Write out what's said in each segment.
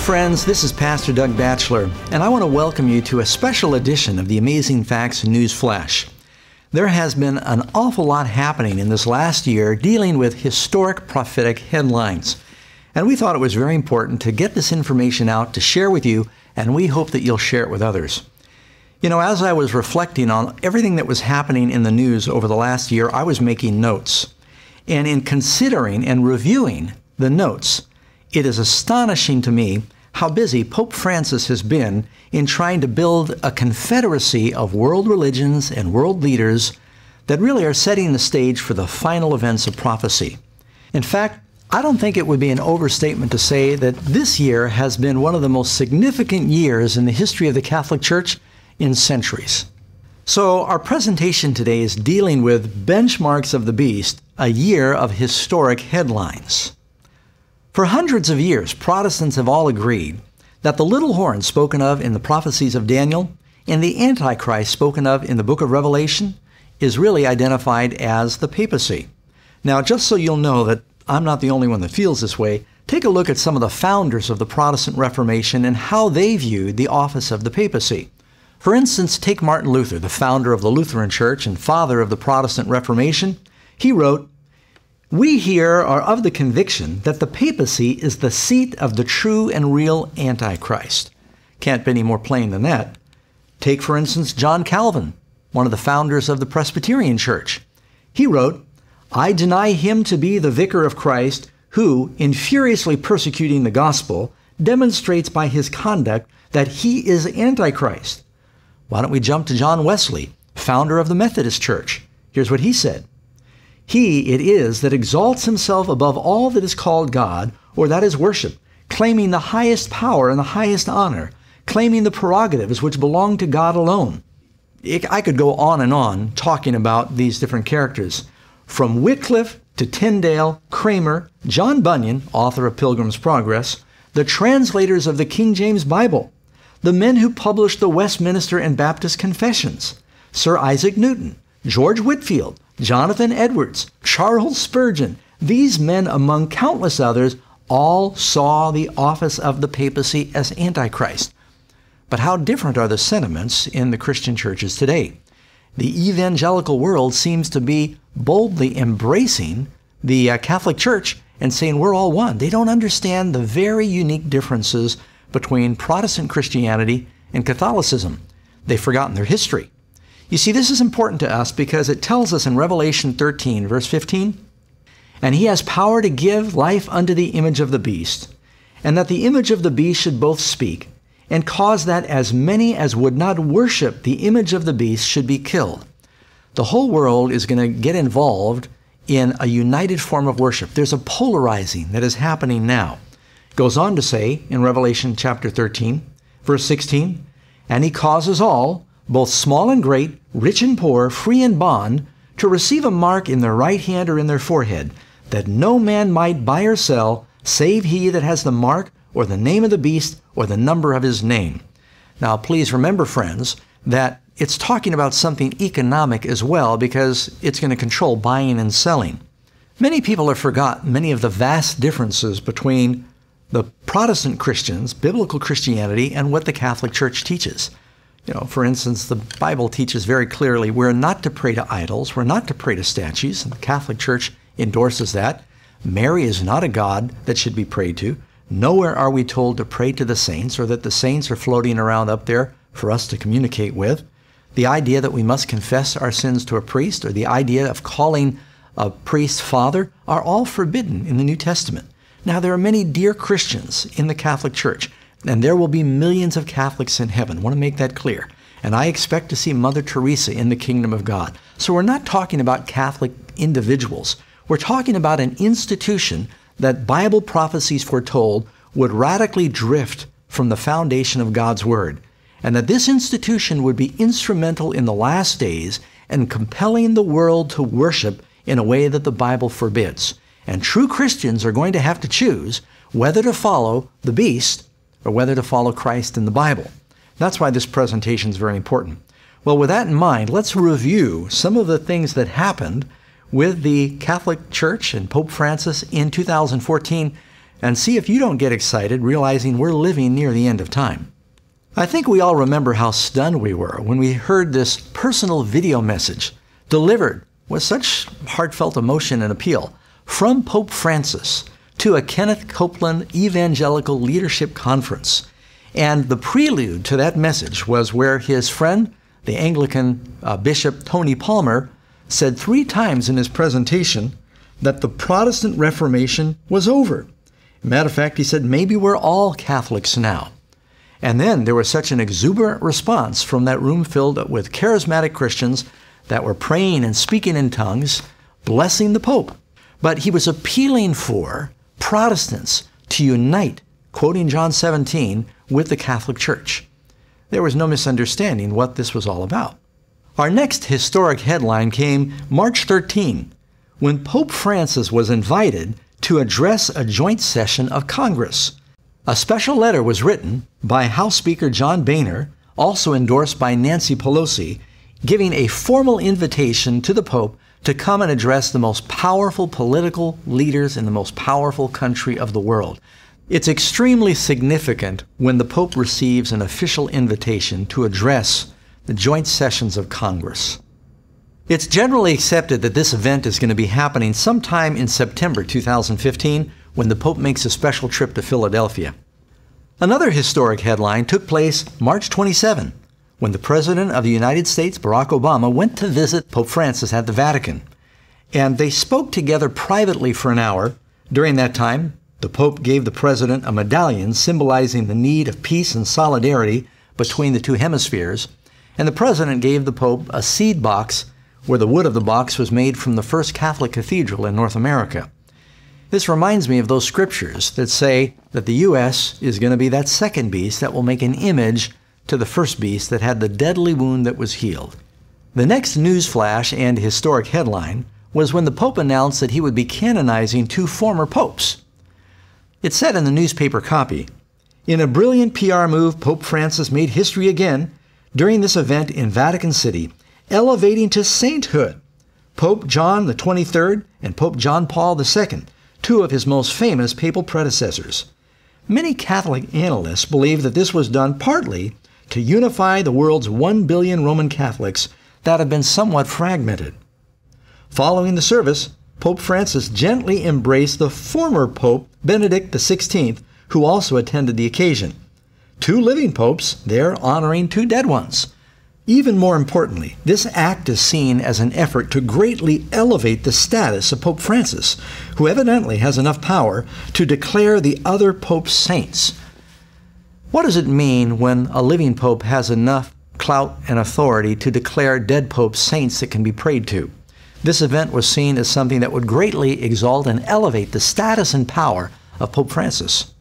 friends. This is Pastor Doug Batchelor, and I want to welcome you to a special edition of the Amazing Facts News Flash. There has been an awful lot happening in this last year dealing with historic prophetic headlines. And we thought it was very important to get this information out to share with you, and we hope that you'll share it with others. You know, as I was reflecting on everything that was happening in the news over the last year, I was making notes. And in considering and reviewing the notes, it is astonishing to me how busy Pope Francis has been in trying to build a confederacy of world religions and world leaders that really are setting the stage for the final events of prophecy. In fact, I don't think it would be an overstatement to say that this year has been one of the most significant years in the history of the Catholic Church in centuries. So, our presentation today is dealing with Benchmarks of the Beast, a year of historic headlines. For hundreds of years, Protestants have all agreed that the little horn spoken of in the prophecies of Daniel and the Antichrist spoken of in the book of Revelation is really identified as the papacy. Now, just so you'll know that I'm not the only one that feels this way, take a look at some of the founders of the Protestant Reformation and how they viewed the office of the papacy. For instance, take Martin Luther, the founder of the Lutheran Church and father of the Protestant Reformation. He wrote, we here are of the conviction that the papacy is the seat of the true and real Antichrist. Can't be any more plain than that. Take, for instance, John Calvin, one of the founders of the Presbyterian Church. He wrote, I deny him to be the vicar of Christ who, in furiously persecuting the gospel, demonstrates by his conduct that he is Antichrist. Why don't we jump to John Wesley, founder of the Methodist Church? Here's what he said he it is that exalts himself above all that is called God, or that is worship, claiming the highest power and the highest honor, claiming the prerogatives which belong to God alone. I could go on and on talking about these different characters. From Wycliffe to Tyndale, Kramer, John Bunyan, author of Pilgrim's Progress, the translators of the King James Bible, the men who published the Westminster and Baptist Confessions, Sir Isaac Newton, George Whitfield, Jonathan Edwards, Charles Spurgeon, these men, among countless others, all saw the office of the papacy as Antichrist. But how different are the sentiments in the Christian churches today? The evangelical world seems to be boldly embracing the uh, Catholic Church and saying we're all one. They don't understand the very unique differences between Protestant Christianity and Catholicism. They've forgotten their history. You see, this is important to us because it tells us in Revelation 13, verse 15, and he has power to give life unto the image of the beast, and that the image of the beast should both speak, and cause that as many as would not worship the image of the beast should be killed. The whole world is going to get involved in a united form of worship. There's a polarizing that is happening now. It goes on to say in Revelation chapter 13, verse 16, and he causes all both small and great, rich and poor, free and bond, to receive a mark in their right hand or in their forehead, that no man might buy or sell, save he that has the mark, or the name of the beast, or the number of his name. Now, please remember, friends, that it's talking about something economic as well because it's going to control buying and selling. Many people have forgotten many of the vast differences between the Protestant Christians, biblical Christianity, and what the Catholic Church teaches. You know, for instance, the Bible teaches very clearly we're not to pray to idols, we're not to pray to statues, and the Catholic Church endorses that. Mary is not a god that should be prayed to. Nowhere are we told to pray to the saints or that the saints are floating around up there for us to communicate with. The idea that we must confess our sins to a priest or the idea of calling a priest father are all forbidden in the New Testament. Now, there are many dear Christians in the Catholic Church and there will be millions of Catholics in heaven. I want to make that clear. And I expect to see Mother Teresa in the kingdom of God. So we're not talking about Catholic individuals. We're talking about an institution that Bible prophecies foretold would radically drift from the foundation of God's Word, and that this institution would be instrumental in the last days and compelling the world to worship in a way that the Bible forbids. And true Christians are going to have to choose whether to follow the beast or whether to follow Christ in the Bible. That's why this presentation is very important. Well, with that in mind, let's review some of the things that happened with the Catholic Church and Pope Francis in 2014 and see if you don't get excited realizing we're living near the end of time. I think we all remember how stunned we were when we heard this personal video message delivered with such heartfelt emotion and appeal from Pope Francis to a Kenneth Copeland Evangelical Leadership Conference. And the prelude to that message was where his friend, the Anglican uh, Bishop Tony Palmer, said three times in his presentation that the Protestant Reformation was over. Matter of fact, he said, maybe we're all Catholics now. And then there was such an exuberant response from that room filled with charismatic Christians that were praying and speaking in tongues, blessing the Pope. But he was appealing for Protestants to unite, quoting John 17, with the Catholic Church. There was no misunderstanding what this was all about. Our next historic headline came March 13, when Pope Francis was invited to address a joint session of Congress. A special letter was written by House Speaker John Boehner, also endorsed by Nancy Pelosi, giving a formal invitation to the Pope to come and address the most powerful political leaders in the most powerful country of the world. It's extremely significant when the Pope receives an official invitation to address the joint sessions of Congress. It's generally accepted that this event is going to be happening sometime in September 2015 when the Pope makes a special trip to Philadelphia. Another historic headline took place March 27 when the President of the United States, Barack Obama, went to visit Pope Francis at the Vatican. And they spoke together privately for an hour. During that time, the Pope gave the President a medallion symbolizing the need of peace and solidarity between the two hemispheres. And the President gave the Pope a seed box where the wood of the box was made from the first Catholic cathedral in North America. This reminds me of those scriptures that say that the U.S. is going to be that second beast that will make an image to the first beast that had the deadly wound that was healed. The next news flash and historic headline was when the Pope announced that he would be canonizing two former popes. It said in the newspaper copy In a brilliant PR move, Pope Francis made history again during this event in Vatican City, elevating to sainthood Pope John XXIII and Pope John Paul II, two of his most famous papal predecessors. Many Catholic analysts believe that this was done partly to unify the world's 1 billion Roman Catholics that have been somewhat fragmented. Following the service, Pope Francis gently embraced the former Pope Benedict XVI, who also attended the occasion. Two living popes there honoring two dead ones. Even more importantly, this act is seen as an effort to greatly elevate the status of Pope Francis, who evidently has enough power to declare the other popes saints, what does it mean when a living pope has enough clout and authority to declare dead popes saints that can be prayed to? This event was seen as something that would greatly exalt and elevate the status and power of Pope Francis.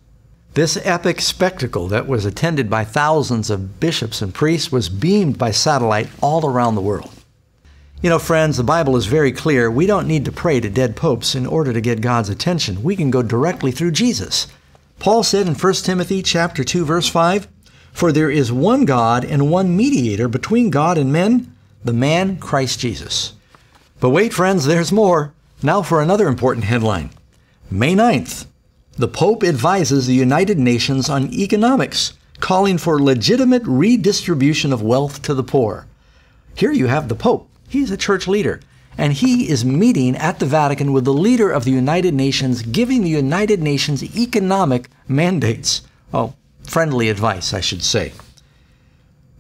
This epic spectacle that was attended by thousands of bishops and priests was beamed by satellite all around the world. You know, friends, the Bible is very clear. We don't need to pray to dead popes in order to get God's attention. We can go directly through Jesus. Paul said in 1 Timothy chapter 2 verse 5, "For there is one God and one mediator between God and men, the man Christ Jesus." But wait, friends, there's more. Now for another important headline. May 9th, the Pope advises the United Nations on economics, calling for legitimate redistribution of wealth to the poor. Here you have the Pope. He's a church leader and he is meeting at the Vatican with the leader of the United Nations, giving the United Nations economic mandates. Oh, friendly advice, I should say.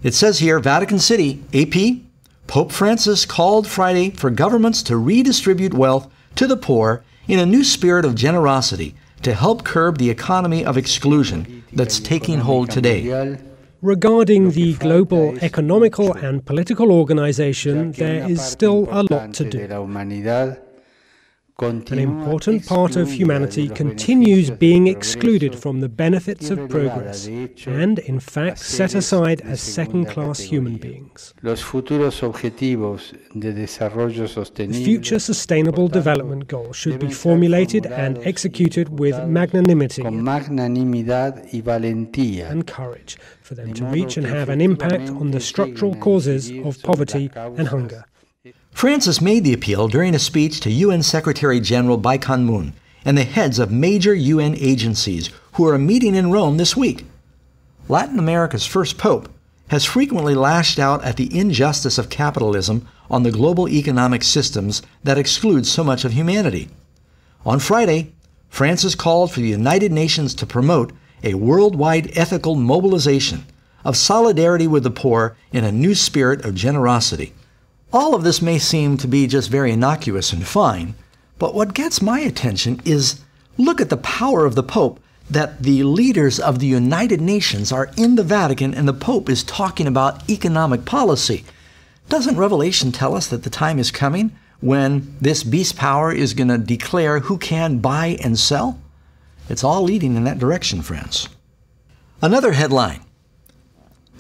It says here Vatican City, AP, Pope Francis called Friday for governments to redistribute wealth to the poor in a new spirit of generosity to help curb the economy of exclusion that's taking hold today. Regarding the global economical and political organization, there is still a lot to do. An important part of humanity continues being excluded from the benefits of progress and, in fact, set aside as second class human beings. The future sustainable development goals should be formulated and executed with magnanimity and courage for them to reach and have an impact on the structural causes of poverty and hunger. Francis made the appeal during a speech to UN Secretary General Ban Ki moon and the heads of major UN agencies who are meeting in Rome this week. Latin America's first pope has frequently lashed out at the injustice of capitalism on the global economic systems that exclude so much of humanity. On Friday, Francis called for the United Nations to promote a worldwide ethical mobilization of solidarity with the poor in a new spirit of generosity. All of this may seem to be just very innocuous and fine, but what gets my attention is look at the power of the Pope that the leaders of the United Nations are in the Vatican and the Pope is talking about economic policy. Doesn't Revelation tell us that the time is coming when this beast power is going to declare who can buy and sell? It's all leading in that direction, friends. Another headline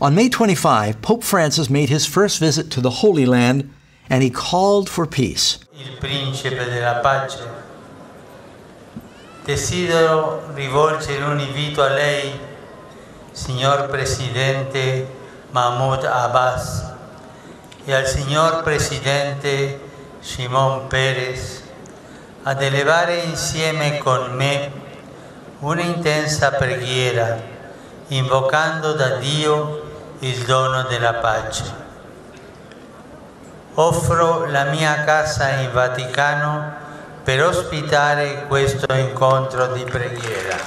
on May 25, Pope Francis made his first visit to the Holy Land and he called for peace. Il principe della pace Desidero rivolgere un invito a lei, signor Presidente Mahmoud Abbas, e al signor Presidente Simón Pérez ad elevare insieme con me una intensa preghiera, invocando da Dio il dono della pace. Offro la mia casa in Vaticano per ospitare questo incontro di preghiera.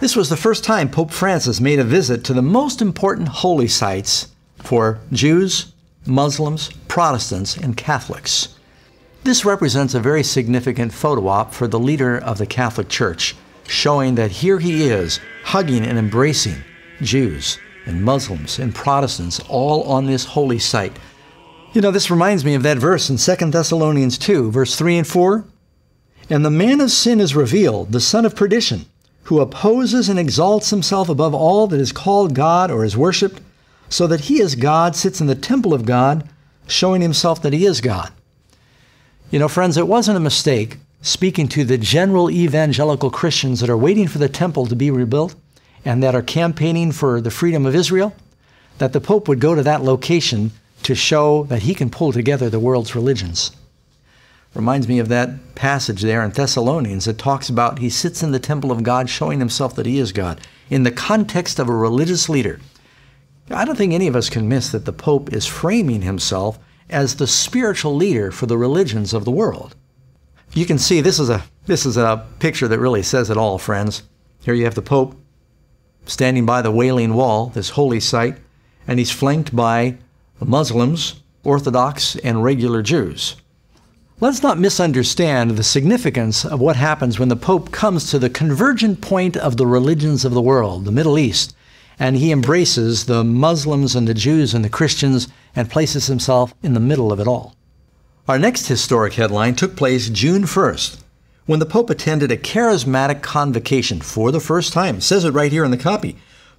This was the first time Pope Francis made a visit to the most important holy sites for Jews, Muslims, Protestants, and Catholics. This represents a very significant photo op for the leader of the Catholic Church, showing that here he is, hugging and embracing Jews, and Muslims and Protestants all on this holy site. You know, this reminds me of that verse in 2 Thessalonians 2, verse 3 and 4. And the man of sin is revealed, the son of perdition, who opposes and exalts himself above all that is called God or is worshiped, so that he is God, sits in the temple of God, showing himself that he is God. You know, friends, it wasn't a mistake speaking to the general evangelical Christians that are waiting for the temple to be rebuilt and that are campaigning for the freedom of Israel, that the Pope would go to that location to show that he can pull together the world's religions. Reminds me of that passage there in Thessalonians that talks about he sits in the temple of God showing himself that he is God in the context of a religious leader. I don't think any of us can miss that the Pope is framing himself as the spiritual leader for the religions of the world. You can see this is a this is a picture that really says it all, friends. Here you have the Pope standing by the Wailing Wall, this holy site, and he's flanked by Muslims, Orthodox, and regular Jews. Let's not misunderstand the significance of what happens when the Pope comes to the convergent point of the religions of the world, the Middle East, and he embraces the Muslims and the Jews and the Christians and places himself in the middle of it all. Our next historic headline took place June 1st, when the Pope attended a charismatic convocation for the first time. says it right here in the copy.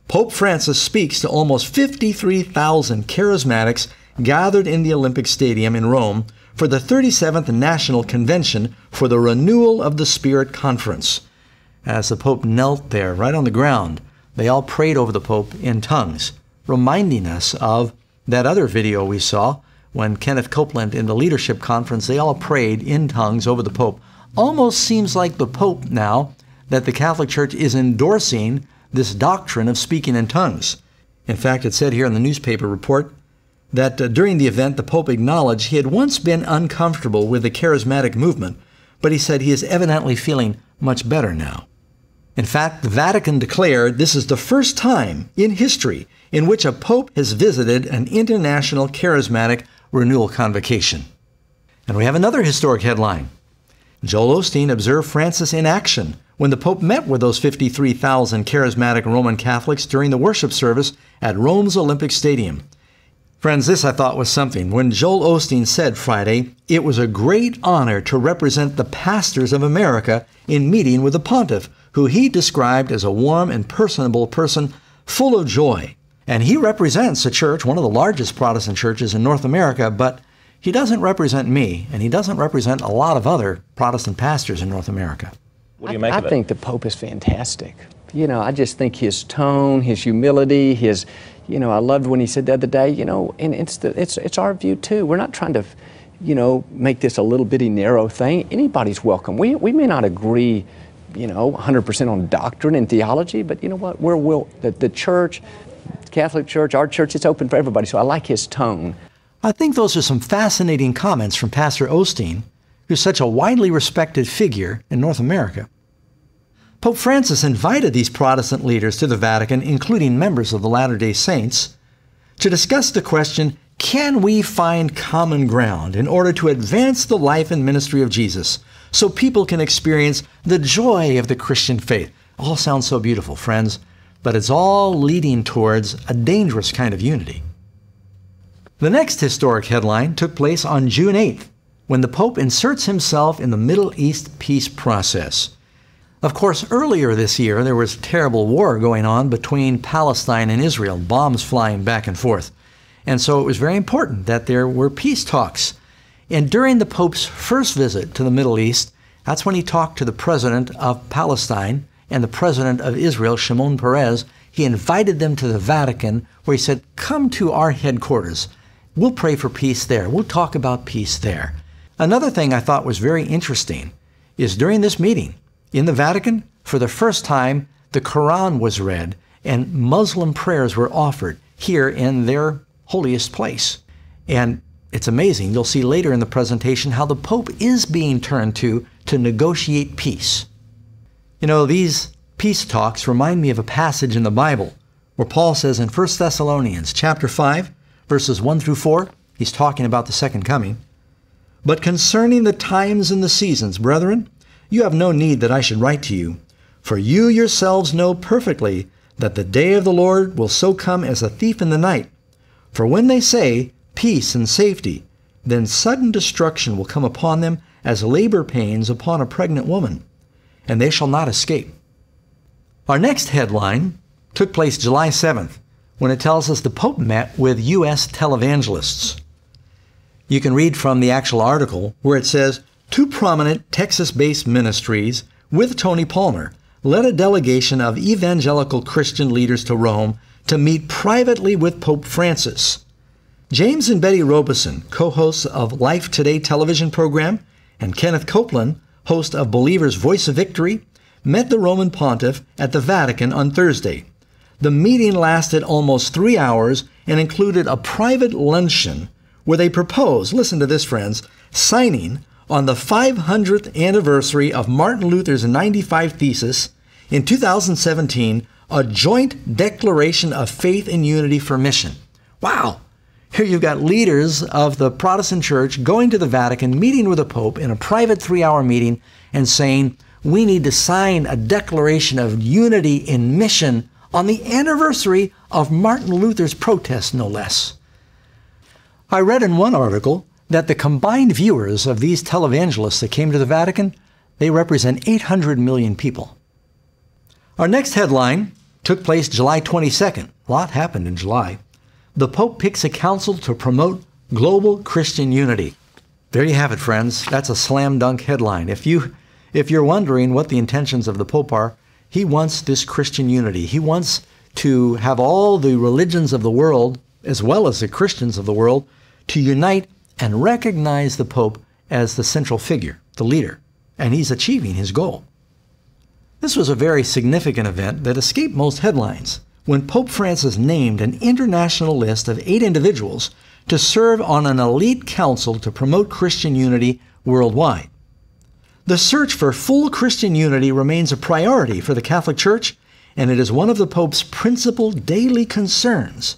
Pope Francis speaks to almost 53,000 charismatics gathered in the Olympic Stadium in Rome for the 37th National Convention for the Renewal of the Spirit Conference. As the Pope knelt there, right on the ground, they all prayed over the Pope in tongues, reminding us of that other video we saw when Kenneth Copeland in the leadership conference, they all prayed in tongues over the Pope almost seems like the Pope now that the Catholic Church is endorsing this doctrine of speaking in tongues. In fact, it said here in the newspaper report that uh, during the event, the Pope acknowledged he had once been uncomfortable with the charismatic movement, but he said he is evidently feeling much better now. In fact, the Vatican declared this is the first time in history in which a Pope has visited an international charismatic renewal convocation. And we have another historic headline Joel Osteen observed Francis in action when the Pope met with those 53,000 charismatic Roman Catholics during the worship service at Rome's Olympic Stadium. Friends, this I thought was something. When Joel Osteen said Friday, it was a great honor to represent the pastors of America in meeting with the pontiff, who he described as a warm and personable person full of joy. And he represents a church, one of the largest Protestant churches in North America, but he doesn't represent me, and he doesn't represent a lot of other Protestant pastors in North America. What do you I, make I of it? I think the Pope is fantastic. You know, I just think his tone, his humility, his, you know, I loved when he said the other day, you know, and it's, the, it's, it's our view too. We're not trying to, you know, make this a little bitty narrow thing. Anybody's welcome. We, we may not agree you know, 100% on doctrine and theology, but you know what? We're will the, the church, Catholic Church, our church, it's open for everybody. So I like his tone. I think those are some fascinating comments from Pastor Osteen, who's such a widely respected figure in North America. Pope Francis invited these Protestant leaders to the Vatican, including members of the Latter day Saints, to discuss the question can we find common ground in order to advance the life and ministry of Jesus so people can experience the joy of the Christian faith? All sounds so beautiful, friends, but it's all leading towards a dangerous kind of unity. The next historic headline took place on June 8th, when the Pope inserts himself in the Middle East peace process. Of course, earlier this year, there was a terrible war going on between Palestine and Israel, bombs flying back and forth. And so it was very important that there were peace talks. And during the Pope's first visit to the Middle East, that's when he talked to the president of Palestine and the president of Israel, Shimon Peres. He invited them to the Vatican, where he said, Come to our headquarters. We'll pray for peace there. We'll talk about peace there. Another thing I thought was very interesting is during this meeting in the Vatican, for the first time, the Quran was read and Muslim prayers were offered here in their holiest place. And it's amazing. You'll see later in the presentation how the Pope is being turned to to negotiate peace. You know, these peace talks remind me of a passage in the Bible where Paul says in 1 Thessalonians chapter 5 verses 1 through 4, he's talking about the second coming. But concerning the times and the seasons, brethren, you have no need that I should write to you, for you yourselves know perfectly that the day of the Lord will so come as a thief in the night. For when they say, Peace and safety, then sudden destruction will come upon them as labor pains upon a pregnant woman, and they shall not escape. Our next headline took place July 7th, when it tells us the Pope met with U.S. televangelists. You can read from the actual article where it says two prominent Texas based ministries with Tony Palmer led a delegation of evangelical Christian leaders to Rome to meet privately with Pope Francis. James and Betty Robeson, co hosts of Life Today television program, and Kenneth Copeland, host of Believer's Voice of Victory, met the Roman Pontiff at the Vatican on Thursday. The meeting lasted almost three hours and included a private luncheon where they proposed, listen to this, friends, signing on the 500th anniversary of Martin Luther's 95 Thesis in 2017 a joint declaration of faith and unity for mission. Wow! Here you've got leaders of the Protestant church going to the Vatican, meeting with the Pope in a private three hour meeting, and saying, We need to sign a declaration of unity in mission on the anniversary of Martin Luther's protest, no less. I read in one article that the combined viewers of these televangelists that came to the Vatican, they represent 800 million people. Our next headline took place July 22nd. A lot happened in July. The Pope picks a council to promote global Christian unity. There you have it, friends. That's a slam dunk headline. If you if you're wondering what the intentions of the Pope are, he wants this Christian unity. He wants to have all the religions of the world, as well as the Christians of the world, to unite and recognize the Pope as the central figure, the leader. And he's achieving his goal. This was a very significant event that escaped most headlines when Pope Francis named an international list of eight individuals to serve on an elite council to promote Christian unity worldwide. The search for full Christian unity remains a priority for the Catholic Church, and it is one of the Pope's principal daily concerns.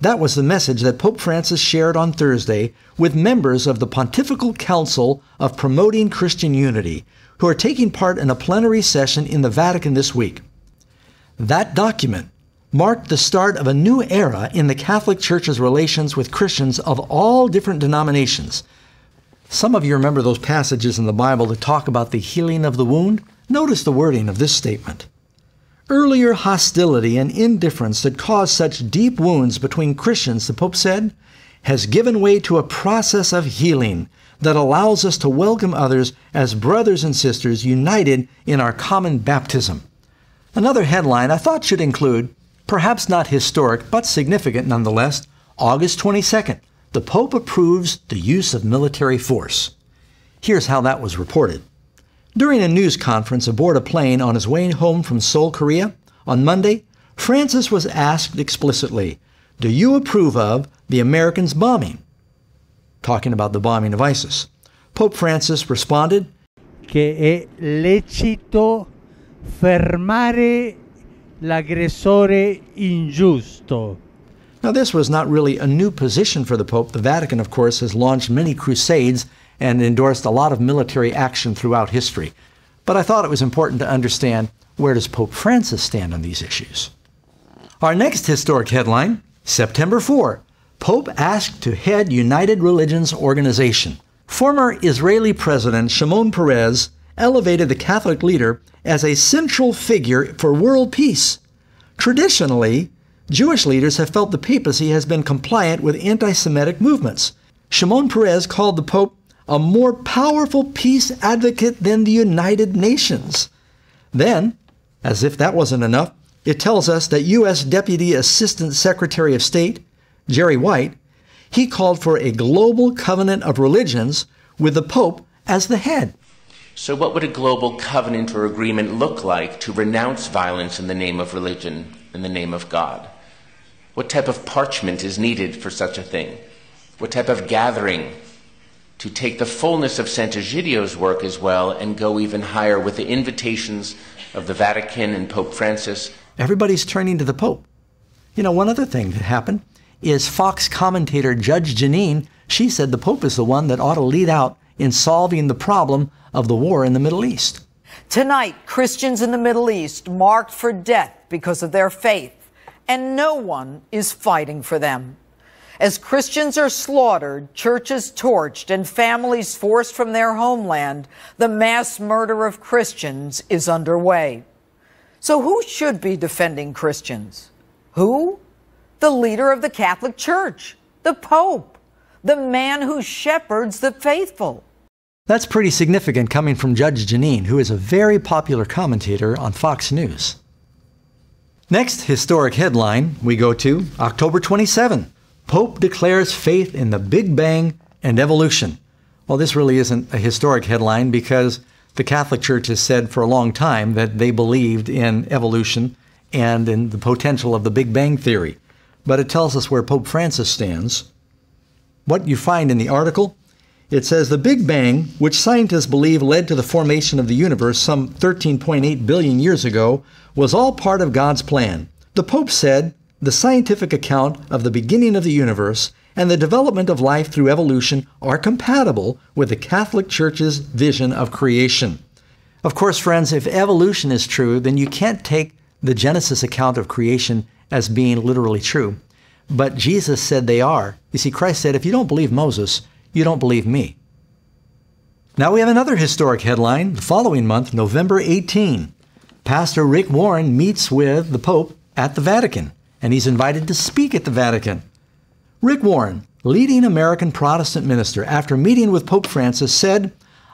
That was the message that Pope Francis shared on Thursday with members of the Pontifical Council of Promoting Christian Unity, who are taking part in a plenary session in the Vatican this week. That document marked the start of a new era in the Catholic Church's relations with Christians of all different denominations, some of you remember those passages in the Bible that talk about the healing of the wound. Notice the wording of this statement. Earlier hostility and indifference that caused such deep wounds between Christians, the Pope said, has given way to a process of healing that allows us to welcome others as brothers and sisters united in our common baptism. Another headline I thought should include, perhaps not historic but significant nonetheless, August 22nd, the Pope approves the use of military force. Here's how that was reported. During a news conference aboard a plane on his way home from Seoul, Korea, on Monday, Francis was asked explicitly, Do you approve of the Americans' bombing? Talking about the bombing of ISIS. Pope Francis responded, Che è lecito fermare l'aggressore ingiusto. Now, this was not really a new position for the Pope. The Vatican, of course, has launched many crusades and endorsed a lot of military action throughout history. But I thought it was important to understand where does Pope Francis stand on these issues. Our next historic headline, September 4, Pope asked to head United Religions Organization. Former Israeli President Shimon Peres elevated the Catholic leader as a central figure for world peace. Traditionally, Jewish leaders have felt the papacy has been compliant with anti Semitic movements. Shimon Peres called the Pope a more powerful peace advocate than the United Nations. Then, as if that wasn't enough, it tells us that U.S. Deputy Assistant Secretary of State, Jerry White, he called for a global covenant of religions with the Pope as the head. So, what would a global covenant or agreement look like to renounce violence in the name of religion, in the name of God? What type of parchment is needed for such a thing? What type of gathering to take the fullness of Egidio's work as well and go even higher with the invitations of the Vatican and Pope Francis? Everybody's turning to the Pope. You know, one other thing that happened is Fox commentator Judge Janine. She said the Pope is the one that ought to lead out in solving the problem of the war in the Middle East. Tonight, Christians in the Middle East marked for death because of their faith and no one is fighting for them. As Christians are slaughtered, churches torched, and families forced from their homeland, the mass murder of Christians is underway. So, who should be defending Christians? Who? The leader of the Catholic Church, the Pope, the man who shepherds the faithful. That's pretty significant coming from Judge Janine, who is a very popular commentator on Fox News. Next historic headline we go to October 27. Pope declares faith in the Big Bang and evolution. Well, this really isn't a historic headline because the Catholic Church has said for a long time that they believed in evolution and in the potential of the Big Bang theory. But it tells us where Pope Francis stands. What you find in the article it says the Big Bang, which scientists believe led to the formation of the universe some 13.8 billion years ago, was all part of God's plan. The Pope said, the scientific account of the beginning of the universe and the development of life through evolution are compatible with the Catholic Church's vision of creation. Of course, friends, if evolution is true, then you can't take the Genesis account of creation as being literally true. But Jesus said they are. You see, Christ said, if you don't believe Moses, you don't believe me. Now we have another historic headline the following month, November 18. Pastor Rick Warren meets with the Pope at the Vatican, and he's invited to speak at the Vatican. Rick Warren, leading American Protestant minister, after meeting with Pope Francis, said,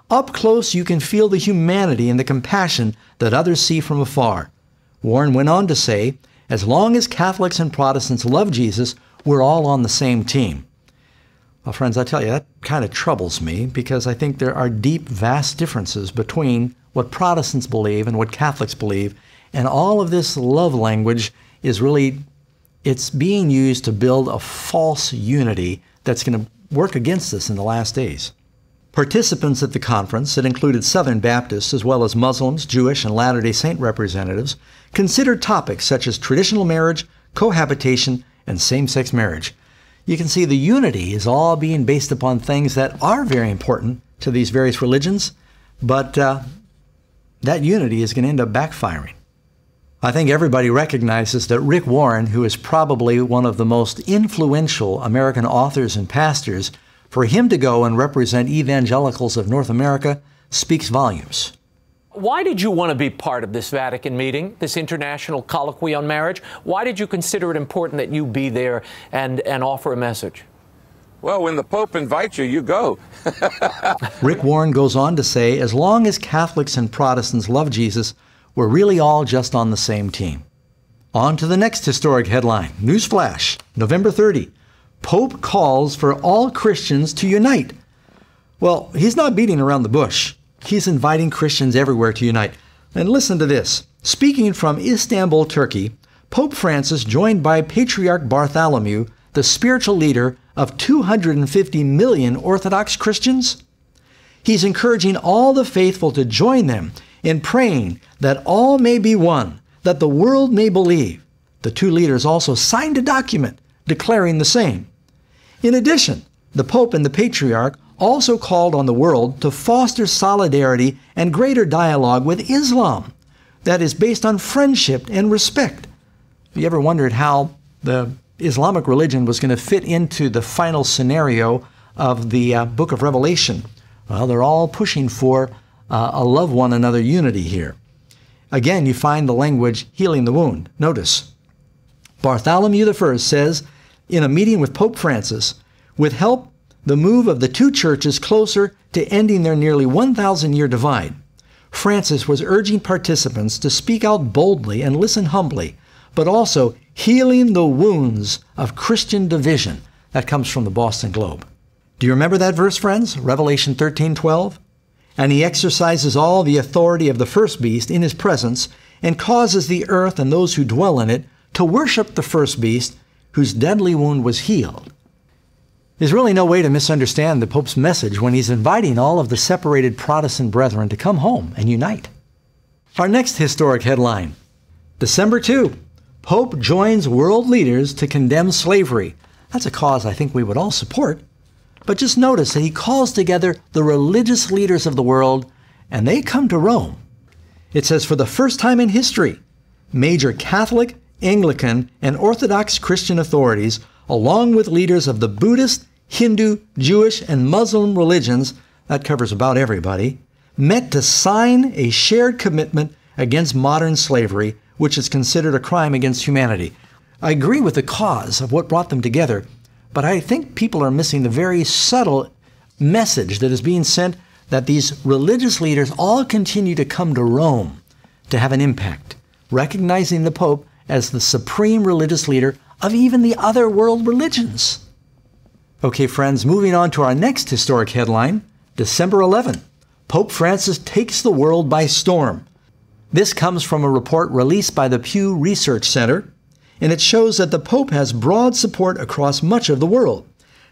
Up close, you can feel the humanity and the compassion that others see from afar. Warren went on to say, As long as Catholics and Protestants love Jesus, we're all on the same team. Well, friends, I tell you, that kind of troubles me because I think there are deep, vast differences between what Protestants believe and what Catholics believe. And all of this love language is really, it's being used to build a false unity that's going to work against us in the last days. Participants at the conference, that included Southern Baptists as well as Muslims, Jewish, and Latter day Saint representatives, considered topics such as traditional marriage, cohabitation, and same sex marriage you can see the unity is all being based upon things that are very important to these various religions, but uh, that unity is going to end up backfiring. I think everybody recognizes that Rick Warren, who is probably one of the most influential American authors and pastors, for him to go and represent evangelicals of North America speaks volumes. Why did you want to be part of this Vatican meeting, this international colloquy on marriage? Why did you consider it important that you be there and, and offer a message? Well, when the Pope invites you, you go. Rick Warren goes on to say as long as Catholics and Protestants love Jesus, we're really all just on the same team. On to the next historic headline Newsflash, November 30. Pope calls for all Christians to unite. Well, he's not beating around the bush. He's inviting Christians everywhere to unite. And listen to this. Speaking from Istanbul, Turkey, Pope Francis, joined by Patriarch Bartholomew, the spiritual leader of 250 million Orthodox Christians, he's encouraging all the faithful to join them in praying that all may be one, that the world may believe. The two leaders also signed a document declaring the same. In addition, the Pope and the Patriarch also called on the world to foster solidarity and greater dialogue with Islam that is based on friendship and respect. Have you ever wondered how the Islamic religion was going to fit into the final scenario of the uh, book of Revelation? Well, they're all pushing for uh, a love one another unity here. Again, you find the language healing the wound. Notice, Bartholomew I says in a meeting with Pope Francis, with help the move of the two churches closer to ending their nearly 1,000 year divide. Francis was urging participants to speak out boldly and listen humbly, but also healing the wounds of Christian division. That comes from the Boston Globe. Do you remember that verse, friends? Revelation 13 12? And he exercises all the authority of the first beast in his presence, and causes the earth and those who dwell in it to worship the first beast, whose deadly wound was healed. There's really no way to misunderstand the Pope's message when he's inviting all of the separated Protestant brethren to come home and unite. Our next historic headline December 2 Pope joins world leaders to condemn slavery. That's a cause I think we would all support. But just notice that he calls together the religious leaders of the world and they come to Rome. It says, for the first time in history, major Catholic, Anglican, and Orthodox Christian authorities, along with leaders of the Buddhist Hindu, Jewish, and Muslim religions, that covers about everybody, met to sign a shared commitment against modern slavery, which is considered a crime against humanity. I agree with the cause of what brought them together, but I think people are missing the very subtle message that is being sent that these religious leaders all continue to come to Rome to have an impact, recognizing the Pope as the supreme religious leader of even the other world religions. Okay, friends, moving on to our next historic headline December 11. Pope Francis takes the world by storm. This comes from a report released by the Pew Research Center, and it shows that the Pope has broad support across much of the world.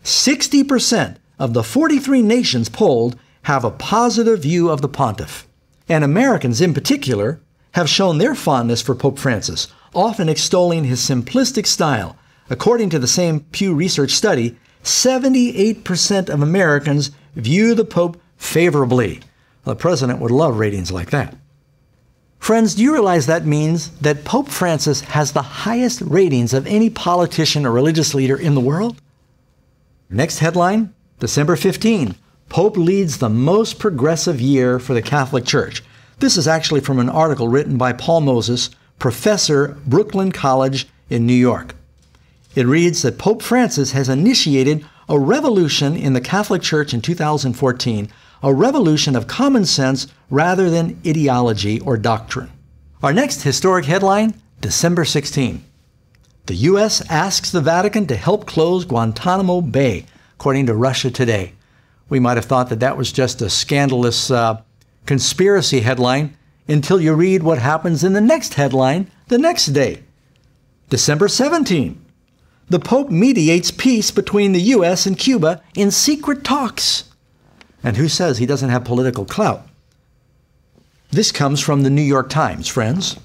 60% of the 43 nations polled have a positive view of the pontiff. And Americans, in particular, have shown their fondness for Pope Francis, often extolling his simplistic style. According to the same Pew Research study, 78% of Americans view the Pope favorably. The president would love ratings like that. Friends, do you realize that means that Pope Francis has the highest ratings of any politician or religious leader in the world? Next headline December 15. Pope leads the most progressive year for the Catholic Church. This is actually from an article written by Paul Moses, professor, Brooklyn College in New York. It reads that Pope Francis has initiated a revolution in the Catholic Church in 2014, a revolution of common sense rather than ideology or doctrine. Our next historic headline December 16. The U.S. asks the Vatican to help close Guantanamo Bay, according to Russia Today. We might have thought that that was just a scandalous uh, conspiracy headline until you read what happens in the next headline the next day. December 17 the Pope mediates peace between the U.S. and Cuba in secret talks. And who says he doesn't have political clout? This comes from the New York Times, friends.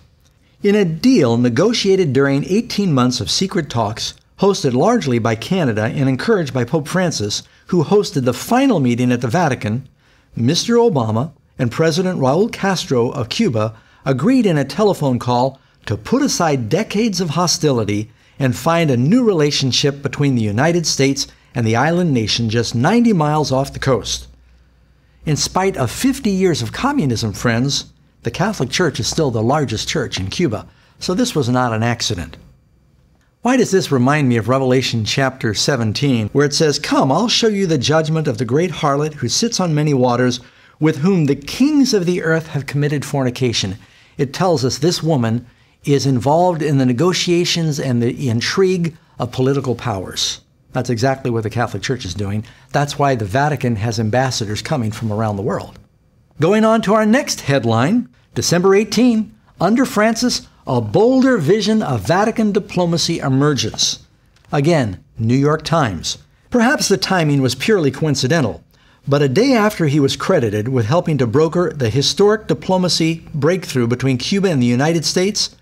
In a deal negotiated during 18 months of secret talks, hosted largely by Canada and encouraged by Pope Francis, who hosted the final meeting at the Vatican, Mr. Obama and President Raul Castro of Cuba agreed in a telephone call to put aside decades of hostility and find a new relationship between the United States and the island nation just 90 miles off the coast. In spite of 50 years of communism, friends, the Catholic Church is still the largest church in Cuba, so this was not an accident. Why does this remind me of Revelation chapter 17, where it says, Come, I'll show you the judgment of the great harlot who sits on many waters, with whom the kings of the earth have committed fornication. It tells us this woman is involved in the negotiations and the intrigue of political powers. That's exactly what the Catholic Church is doing. That's why the Vatican has ambassadors coming from around the world. Going on to our next headline December 18, under Francis, a bolder vision of Vatican diplomacy emerges. Again, New York Times. Perhaps the timing was purely coincidental, but a day after he was credited with helping to broker the historic diplomacy breakthrough between Cuba and the United States,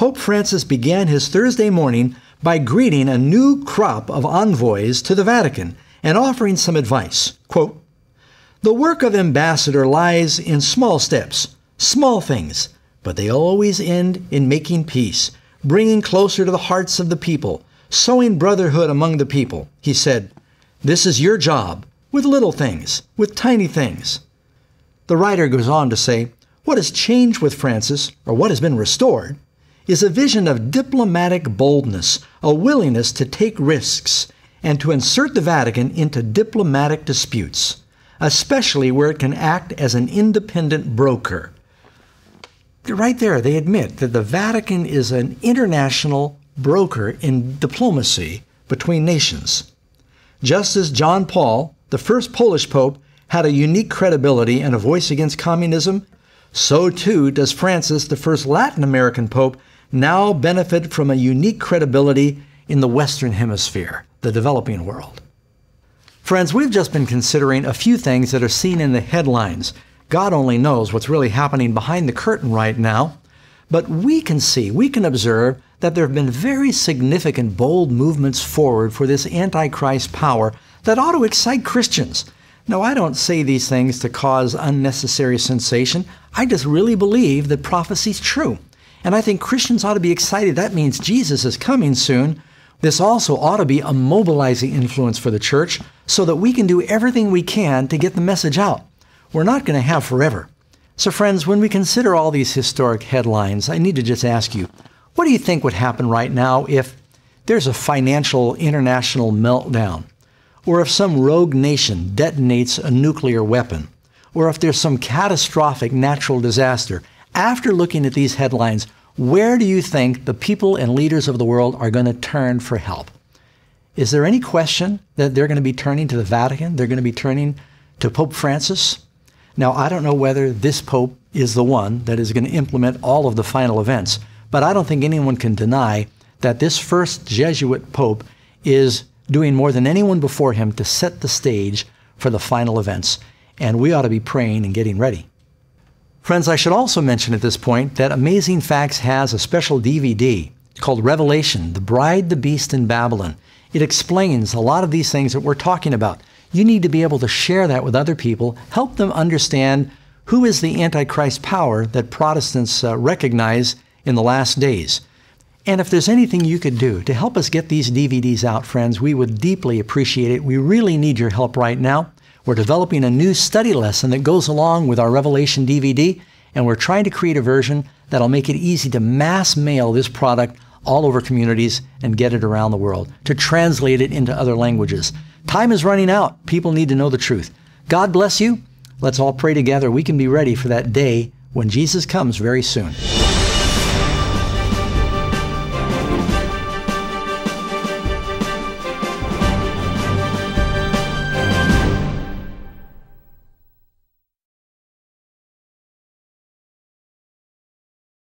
Pope Francis began his Thursday morning by greeting a new crop of envoys to the Vatican and offering some advice. Quote, the work of ambassador lies in small steps, small things, but they always end in making peace, bringing closer to the hearts of the people, sowing brotherhood among the people. He said, This is your job, with little things, with tiny things. The writer goes on to say, What has changed with Francis, or what has been restored, is a vision of diplomatic boldness, a willingness to take risks, and to insert the Vatican into diplomatic disputes, especially where it can act as an independent broker. Right there, they admit that the Vatican is an international broker in diplomacy between nations. Just as John Paul, the first Polish pope, had a unique credibility and a voice against communism, so too does Francis, the first Latin American pope, now benefit from a unique credibility in the Western Hemisphere, the developing world. Friends, we've just been considering a few things that are seen in the headlines. God only knows what's really happening behind the curtain right now. But we can see, we can observe that there have been very significant, bold movements forward for this Antichrist power that ought to excite Christians. Now, I don't say these things to cause unnecessary sensation. I just really believe that prophecy's true. And I think Christians ought to be excited. That means Jesus is coming soon. This also ought to be a mobilizing influence for the church so that we can do everything we can to get the message out. We're not going to have forever. So, friends, when we consider all these historic headlines, I need to just ask you what do you think would happen right now if there's a financial international meltdown, or if some rogue nation detonates a nuclear weapon, or if there's some catastrophic natural disaster after looking at these headlines, where do you think the people and leaders of the world are going to turn for help? Is there any question that they're going to be turning to the Vatican? They're going to be turning to Pope Francis? Now, I don't know whether this Pope is the one that is going to implement all of the final events, but I don't think anyone can deny that this first Jesuit Pope is doing more than anyone before him to set the stage for the final events. And we ought to be praying and getting ready. Friends, I should also mention at this point that Amazing Facts has a special DVD called Revelation The Bride, the Beast, in Babylon. It explains a lot of these things that we're talking about. You need to be able to share that with other people, help them understand who is the Antichrist power that Protestants uh, recognize in the last days. And if there's anything you could do to help us get these DVDs out, friends, we would deeply appreciate it. We really need your help right now. We're developing a new study lesson that goes along with our Revelation DVD, and we're trying to create a version that'll make it easy to mass mail this product all over communities and get it around the world, to translate it into other languages. Time is running out. People need to know the truth. God bless you. Let's all pray together. We can be ready for that day when Jesus comes very soon.